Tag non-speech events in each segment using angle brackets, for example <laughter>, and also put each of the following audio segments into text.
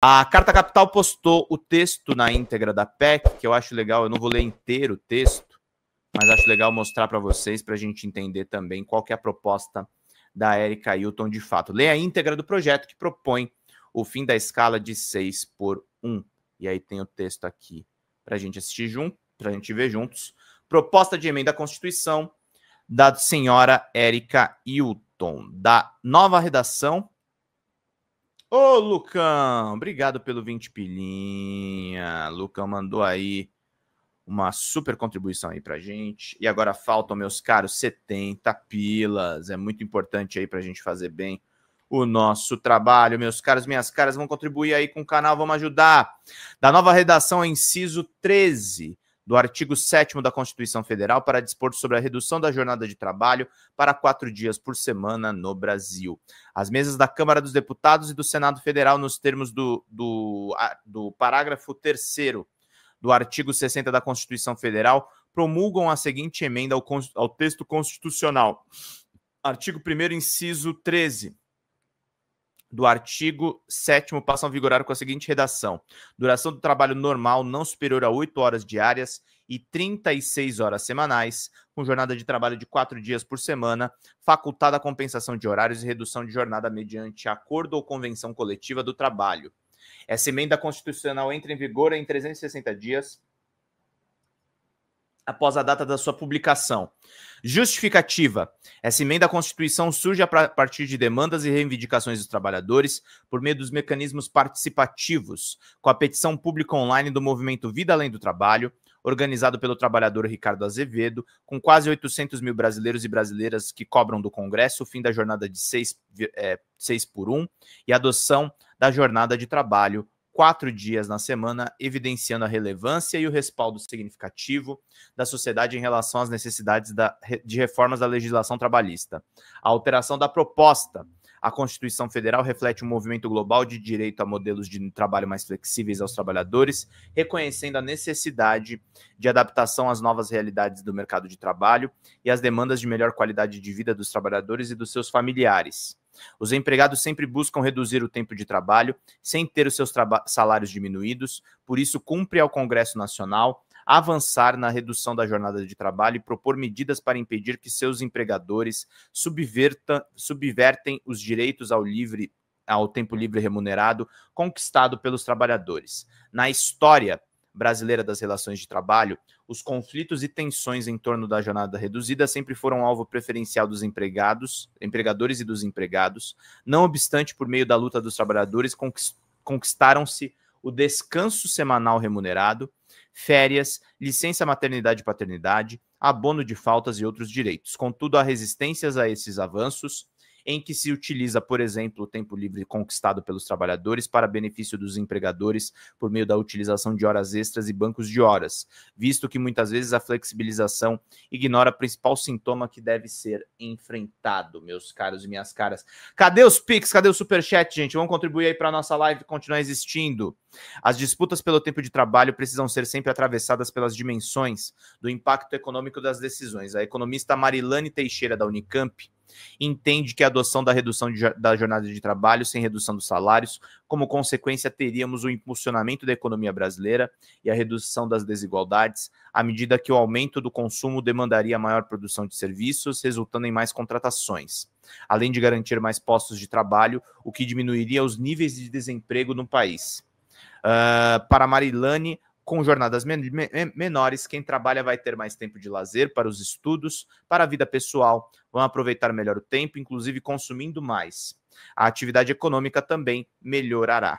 A Carta Capital postou o texto na íntegra da PEC, que eu acho legal, eu não vou ler inteiro o texto, mas acho legal mostrar para vocês, para a gente entender também qual é a proposta da Erika Hilton de fato. Leia a íntegra do projeto que propõe o fim da escala de 6 por 1. E aí tem o texto aqui para a gente assistir junto, para a gente ver juntos. Proposta de emenda à Constituição da senhora Erika Hilton, da nova redação Ô, Lucão, obrigado pelo 20 pilinha. Lucão mandou aí uma super contribuição aí pra gente. E agora faltam, meus caros, 70 pilas. É muito importante aí pra gente fazer bem o nosso trabalho. Meus caros, minhas caras, vão contribuir aí com o canal, vamos ajudar. Da nova redação, inciso 13 do artigo 7 da Constituição Federal para dispor sobre a redução da jornada de trabalho para quatro dias por semana no Brasil. As mesas da Câmara dos Deputados e do Senado Federal, nos termos do, do, do parágrafo 3 do artigo 60 da Constituição Federal, promulgam a seguinte emenda ao, ao texto constitucional. Artigo 1, inciso 13 do artigo 7 passam a vigorar com a seguinte redação: duração do trabalho normal não superior a 8 horas diárias e 36 horas semanais, com jornada de trabalho de 4 dias por semana, facultada a compensação de horários e redução de jornada mediante acordo ou convenção coletiva do trabalho. Essa emenda constitucional entra em vigor em 360 dias após a data da sua publicação. Justificativa. Essa emenda à Constituição surge a partir de demandas e reivindicações dos trabalhadores por meio dos mecanismos participativos, com a petição pública online do movimento Vida Além do Trabalho, organizado pelo trabalhador Ricardo Azevedo, com quase 800 mil brasileiros e brasileiras que cobram do Congresso o fim da jornada de 6, é, eh, por 1 e a adoção da jornada de trabalho quatro dias na semana, evidenciando a relevância e o respaldo significativo da sociedade em relação às necessidades da, de reformas da legislação trabalhista. A alteração da proposta a Constituição Federal reflete um movimento global de direito a modelos de trabalho mais flexíveis aos trabalhadores, reconhecendo a necessidade de adaptação às novas realidades do mercado de trabalho e às demandas de melhor qualidade de vida dos trabalhadores e dos seus familiares. Os empregados sempre buscam reduzir o tempo de trabalho sem ter os seus salários diminuídos, por isso cumpre ao Congresso Nacional avançar na redução da jornada de trabalho e propor medidas para impedir que seus empregadores subverta, subvertem os direitos ao livre ao tempo livre remunerado conquistado pelos trabalhadores. Na história, Brasileira das Relações de Trabalho, os conflitos e tensões em torno da jornada reduzida sempre foram alvo preferencial dos empregados, empregadores e dos empregados. Não obstante, por meio da luta dos trabalhadores, conquistaram-se o descanso semanal remunerado, férias, licença maternidade e paternidade, abono de faltas e outros direitos. Contudo, há resistências a esses avanços em que se utiliza, por exemplo, o tempo livre conquistado pelos trabalhadores para benefício dos empregadores por meio da utilização de horas extras e bancos de horas, visto que muitas vezes a flexibilização ignora o principal sintoma que deve ser enfrentado, meus caros e minhas caras. Cadê os Pix? Cadê o Superchat, gente? Vamos contribuir aí para a nossa live continuar existindo. As disputas pelo tempo de trabalho precisam ser sempre atravessadas pelas dimensões do impacto econômico das decisões. A economista Marilane Teixeira, da Unicamp, Entende que a adoção da redução de, da jornada de trabalho sem redução dos salários, como consequência, teríamos o impulsionamento da economia brasileira e a redução das desigualdades, à medida que o aumento do consumo demandaria maior produção de serviços, resultando em mais contratações, além de garantir mais postos de trabalho, o que diminuiria os níveis de desemprego no país. Uh, para Marilane, com jornadas men men menores, quem trabalha vai ter mais tempo de lazer para os estudos, para a vida pessoal, vão aproveitar melhor o tempo, inclusive consumindo mais. A atividade econômica também melhorará.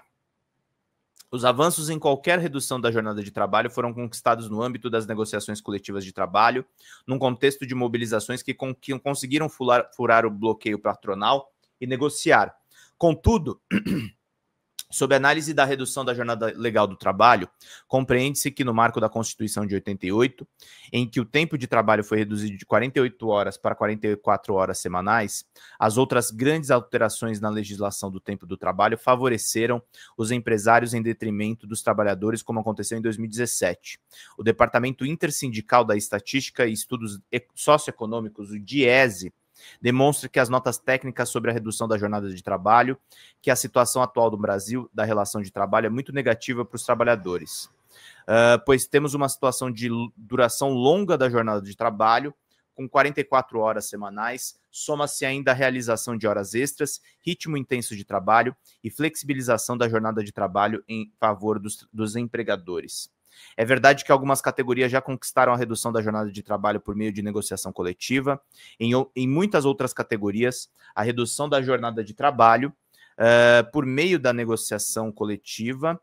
Os avanços em qualquer redução da jornada de trabalho foram conquistados no âmbito das negociações coletivas de trabalho, num contexto de mobilizações que, con que conseguiram furar, furar o bloqueio patronal e negociar. Contudo, <clears throat> Sob análise da redução da jornada legal do trabalho, compreende-se que no marco da Constituição de 88, em que o tempo de trabalho foi reduzido de 48 horas para 44 horas semanais, as outras grandes alterações na legislação do tempo do trabalho favoreceram os empresários em detrimento dos trabalhadores, como aconteceu em 2017. O Departamento Intersindical da Estatística e Estudos Socioeconômicos, o DIESE, Demonstra que as notas técnicas sobre a redução da jornada de trabalho, que a situação atual do Brasil da relação de trabalho é muito negativa para os trabalhadores, uh, pois temos uma situação de duração longa da jornada de trabalho, com 44 horas semanais, soma-se ainda a realização de horas extras, ritmo intenso de trabalho e flexibilização da jornada de trabalho em favor dos, dos empregadores. É verdade que algumas categorias já conquistaram a redução da jornada de trabalho por meio de negociação coletiva. Em, em muitas outras categorias, a redução da jornada de trabalho uh, por meio da negociação coletiva.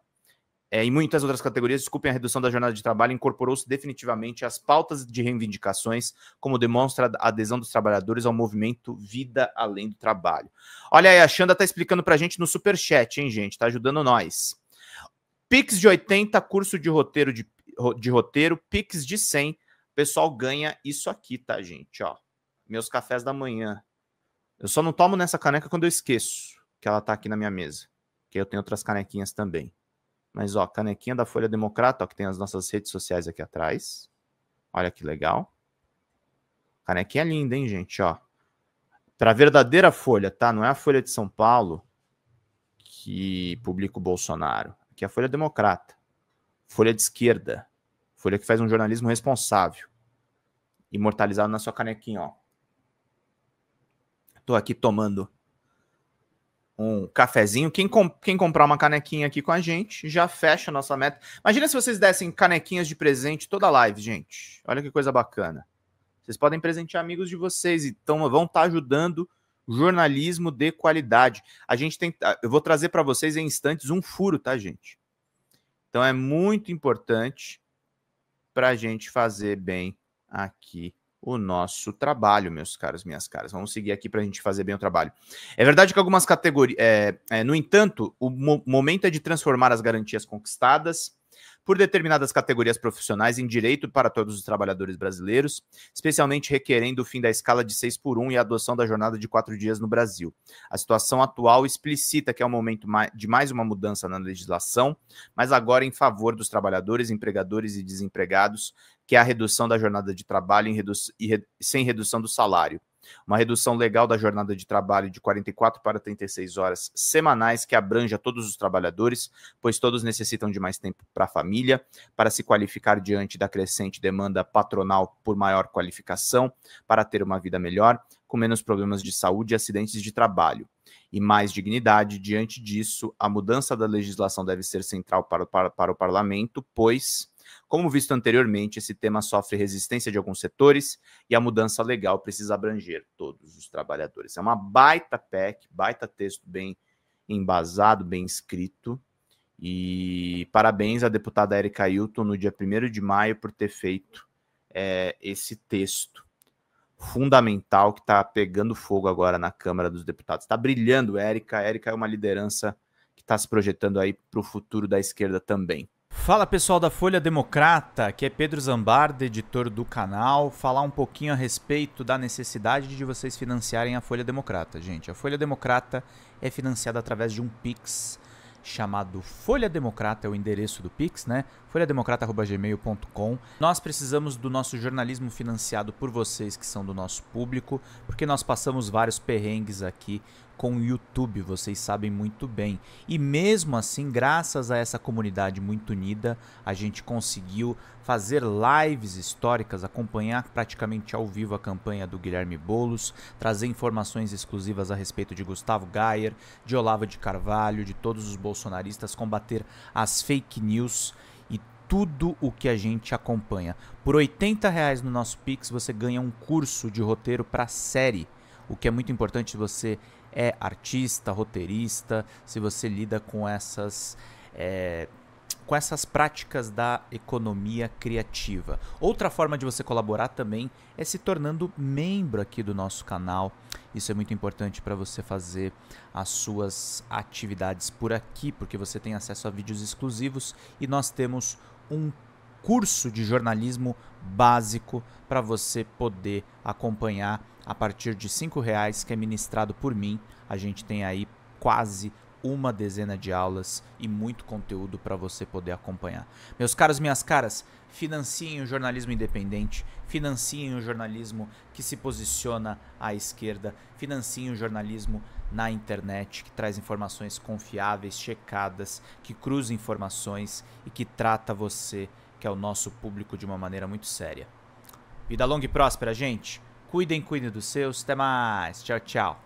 É, em muitas outras categorias, desculpem a redução da jornada de trabalho, incorporou-se definitivamente às pautas de reivindicações, como demonstra a adesão dos trabalhadores ao movimento Vida Além do Trabalho. Olha aí, a Xanda está explicando para a gente no super chat, hein, gente? Está ajudando nós. Pix de 80, curso de roteiro de, de roteiro, Pix de 100. O pessoal ganha isso aqui, tá, gente? Ó, meus cafés da manhã. Eu só não tomo nessa caneca quando eu esqueço que ela tá aqui na minha mesa. Que eu tenho outras canequinhas também. Mas, ó, canequinha da Folha Democrata, ó, que tem as nossas redes sociais aqui atrás. Olha que legal. Canequinha linda, hein, gente, ó. Para verdadeira Folha, tá? Não é a Folha de São Paulo que publica o Bolsonaro que é a Folha Democrata, Folha de Esquerda, Folha que faz um jornalismo responsável, imortalizado na sua canequinha, ó. Tô aqui tomando um cafezinho. Quem, com, quem comprar uma canequinha aqui com a gente já fecha a nossa meta. Imagina se vocês dessem canequinhas de presente toda live, gente. Olha que coisa bacana. Vocês podem presentear amigos de vocês e tão vão estar tá ajudando jornalismo de qualidade. A gente tem, ah, eu vou trazer para vocês em instantes um furo, tá, gente? Então é muito importante para a gente fazer bem aqui o nosso trabalho, meus caros, minhas caras. Vamos seguir aqui para a gente fazer bem o trabalho. É verdade que algumas categorias. É, eh, é, eh, no entanto, o mo momento é de transformar as garantias conquistadas por determinadas categorias profissionais em direito para todos os trabalhadores brasileiros, especialmente requerendo o fim da escala de 6 por 1 e a adoção da jornada de quatro dias no Brasil. A situação atual explicita que é o momento de mais uma mudança na legislação, mas agora em favor dos trabalhadores, empregadores e desempregados, que é a redução da jornada de trabalho redu e re sem redução do salário. Uma redução legal da jornada de trabalho de 44 para 36 horas semanais, que abranja todos os trabalhadores, pois todos necessitam de mais tempo para a família, para se qualificar diante da crescente demanda patronal por maior qualificação, para ter uma vida melhor, com menos problemas de saúde e acidentes de trabalho. E mais dignidade, diante disso, a mudança da legislação deve ser central para o, para, para o parlamento, pois como visto anteriormente, esse tema sofre resistência de alguns setores e a mudança legal precisa abranger todos os trabalhadores. É uma baita PEC, baita texto bem embasado, bem escrito. E parabéns à deputada Erika Hilton no dia 1 de maio por ter feito é, esse texto fundamental que está pegando fogo agora na Câmara dos Deputados. Está brilhando, Érica. Érica é uma liderança que está se projetando aí para o futuro da esquerda também. Fala pessoal da Folha Democrata, aqui é Pedro Zambarda, editor do canal, falar um pouquinho a respeito da necessidade de vocês financiarem a Folha Democrata. Gente, a Folha Democrata é financiada através de um Pix chamado Folha Democrata, é o endereço do Pix, né? folhademocrata.gmail.com. Nós precisamos do nosso jornalismo financiado por vocês que são do nosso público, porque nós passamos vários perrengues aqui com o YouTube, vocês sabem muito bem. E mesmo assim, graças a essa comunidade muito unida, a gente conseguiu fazer lives históricas, acompanhar praticamente ao vivo a campanha do Guilherme Bolos, trazer informações exclusivas a respeito de Gustavo Gayer, de Olavo de Carvalho, de todos os bolsonaristas, combater as fake news e tudo o que a gente acompanha. Por 80 reais no nosso Pix, você ganha um curso de roteiro para série, o que é muito importante você é artista, roteirista, se você lida com essas. É, com essas práticas da economia criativa. Outra forma de você colaborar também é se tornando membro aqui do nosso canal. Isso é muito importante para você fazer as suas atividades por aqui, porque você tem acesso a vídeos exclusivos e nós temos um curso de jornalismo básico para você poder acompanhar a partir de R$ reais que é ministrado por mim. A gente tem aí quase uma dezena de aulas e muito conteúdo para você poder acompanhar. Meus caros, minhas caras, financiem o jornalismo independente, financiem o jornalismo que se posiciona à esquerda, financiem o jornalismo na internet que traz informações confiáveis, checadas, que cruza informações e que trata você, que é o nosso público, de uma maneira muito séria. Vida longa e próspera, gente! Cuidem, cuidem dos seus. Até mais. Tchau, tchau.